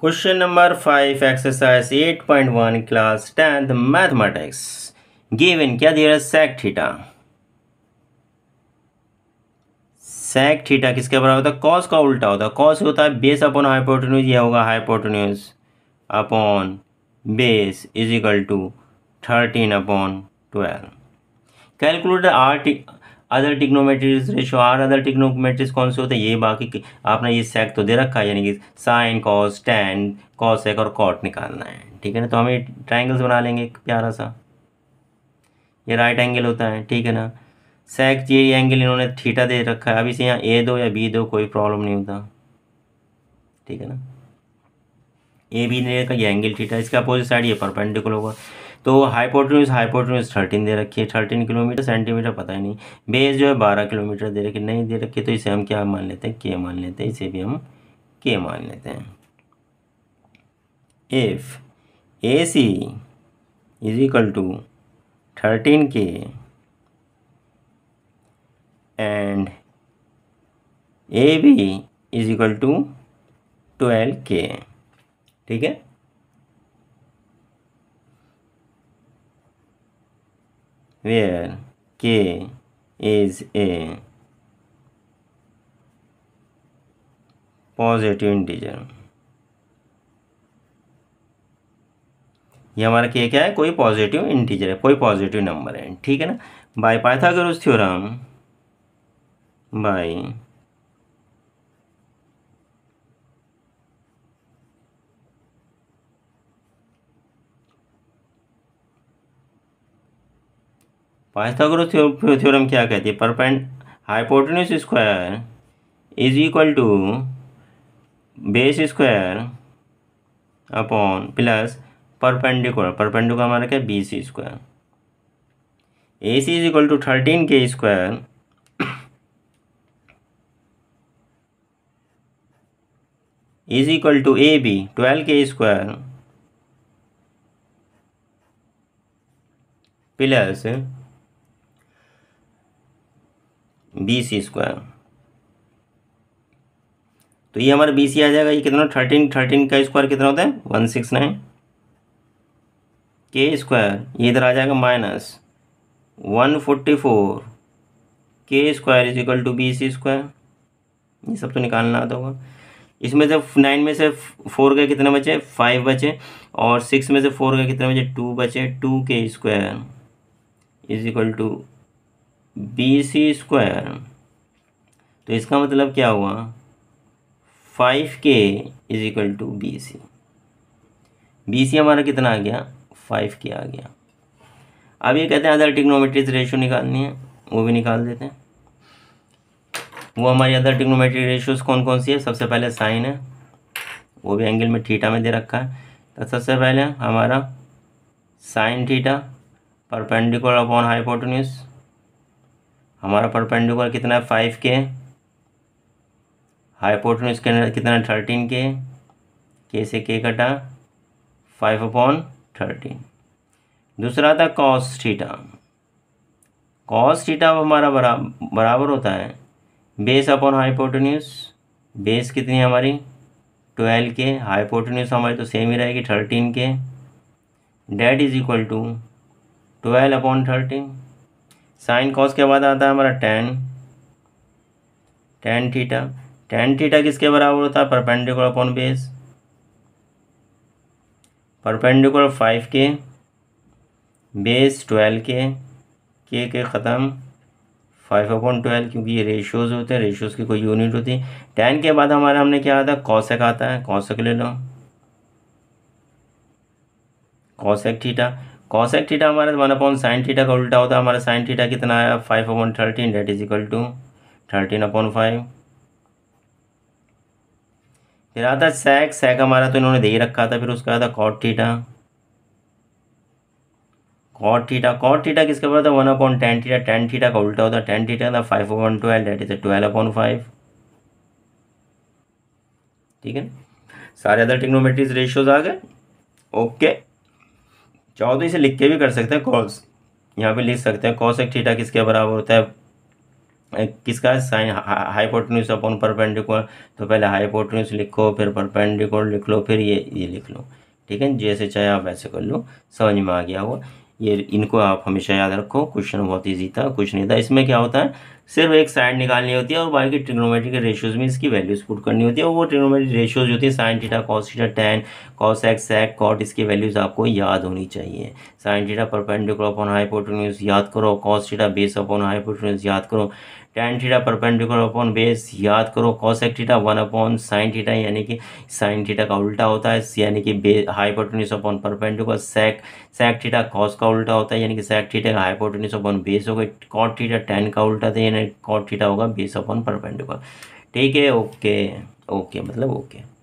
Question number five exercise eight point one class tenth mathematics given क्या दिया है sec theta sec theta किसके बराबर होता है कॉस का उल्टा होता है कॉस होता है बेस अपॉन हाइपोटेन्यूज यह होगा hypotenuse upon base is equal to thirteen upon twelve calculate are other trigonometries ratio are other trigonometries कौन से होते हैं ये बाकी आपने ये सेक तो दे रखा है यानी कि साइन कॉस टेन कॉस एक और कॉट निकालना है ठीक है ना तो हम ये ट्राइंगल्स बना लेंगे एक प्यारा सा ये राइट एंगल होता है ठीक है ना सेक ये एंगल इन्होंने थीटा दे रखा है अभी से यहाँ ए दो या बी दो कोई प्रॉब्लम नहीं होता ठीक है ना ए बी ने रखा ये एंगल थीटा इसका अपोजिट साइड ये परपेंडिकुलर होगा तो हाइपोटन्यूज हाइपोटन्यूज थर्टीन दे रखी है थर्टीन किलोमीटर सेंटीमीटर पता ही नहीं बेस जो है बारह किलोमीटर दे रखी नहीं दे रखी तो इसे हम क्या मान लेते हैं के मान लेते हैं इसे भी हम के मान लेते हैं if A C is equal to thirteen k and A B is equal to twelve k ठीक है where k is a positive integer ये हमारा के क्या है कोई पॉजिटिव इंटीजर है कोई पॉजिटिव नंबर है ठीक है ना by Pythagoras theorem by Pythagoras theorem क्या कहती है perpend hypotenuse square is equal to base square upon plus perpendicular perpendicular हमारा मतलब क्या B C square A C is equal to thirteen k square is equal to A B twelve k square plus B C square तो ये हमारा B C आ जाएगा ये कितना thirteen thirteen का स्क्वायर कितना होता है वन सिक्स नाइन के स्क्वायर ये इधर आ जाएगा माइनस वन फोर्टी फोर के square is equal to B C square ये सब तो निकालना आता होगा इसमें से नाइन में से फोर के कितने बचे फाइव बचे और सिक्स में से फोर के कितने बचे टू बचे टू के square is equal to B C square तो इसका मतलब क्या हुआ फाइव के is equal to B C B C हमारा कितना आ गया फाइव के आ गया अब ये कहते हैं अदर टिक्नोमेट्रिक रेशियो निकालनी है वो भी निकाल देते हैं वो हमारी अदर टिक्नोमेट्रिक रेशियोज कौन कौन सी है सबसे पहले साइन है वो भी एंगल में ठीठा में दे रखा है तो सबसे पहले हमारा sine theta perpendicular upon hypotenuse हमारा परपेंडिकुलर कितना है फाइव के हाइपोटनस के अंदर कितना थर्टीन के के से के कटा फाइव अपॉन थर्टीन दूसरा था कॉस थीटा कॉस थीटा हमारा बराबर बराबर होता है बेस अपॉन हाइपोटन्यूस बेस कितनी है हमारी ट्वेल्व के हाइपोटन्यूस हमारी तो सेम ही रहेगी थर्टीन के that is equal to twelve upon thirteen sine cos के बाद आता है हमारा tan tan theta tan theta किसके बराबर होता है perpendicular upon base perpendicular five के बेस ट्वेल्व के के के ख़त्म फाइव अपॉन ट्वेल्व क्योंकि ये रेशियोज़ होते हैं रेशियोज़ की कोई यूनिट होती है टेन के बाद हमारा हमने क्या आता है कौशक आता है कौशक ले लो कौशक थीटा कॉसेक थीटा हमारे वन अपॉन साइन थीटा का उल्टा होता है हमारा साइन थीटा कितना आया five upon thirteen that is equal to thirteen upon five फिर आता है सैक सैक हमारा तो इन्होंने दे ही रखा था फिर उसका आता cot theta cot theta cot theta किसके बराबर था one upon tan theta tan theta का उल्टा होता है टेन थीटा था five upon twelve that is twelve upon five ठीक है सारे अदर टिग्नोमेट्रीज रेशियोज आ गए ओके okay. चाहो तो इसे लिख के भी कर सकते हैं कॉस यहाँ पे लिख सकते हैं कॉस एक थीटा किसके बराबर होता है किसका है साइन हाइपोटन्यूस अपॉन परपेंडिकुलर तो पहले हाइपोटन्यूस लिखो फिर परपेंडिकुलर लिख लो फिर ये ये लिख लो ठीक है जैसे चाहे आप वैसे कर लो समझ में आ गया होगा ये इनको आप हमेशा याद रखो क्वेश्चन बहुत ईजी था कुछ नहीं था इसमें क्या होता है सिर्फ एक साइड निकालनी होती है और बाकी ट्रिग्नोमेट्री के रेशियोज में इसकी वैल्यूज पुट करनी होती है और वो ट्रिग्नोमेट्री रेशियोज होती है sine theta cos theta tan cosec sec cot इसकी वैल्यूज आपको याद होनी चाहिए sine theta perpendicular upon hypotenuse याद करो cos theta base upon hypotenuse याद करो tan theta perpendicular upon base याद करो cos cosec theta one upon sine theta यानी कि साइन थीटा का उल्टा होता है यानी कि बे hypotenuse upon perpendicular sec sec theta cos का उल्टा होता है यानी कि सेक थीटा का हाइपोटेन्यूस अपॉन बेस हो गए कॉट थीटा टेन का उल्टा था तो कॉट थीटा होगा बेस अपॉन परपेंडिकुलर ठीक है ओके ओके मतलब ओके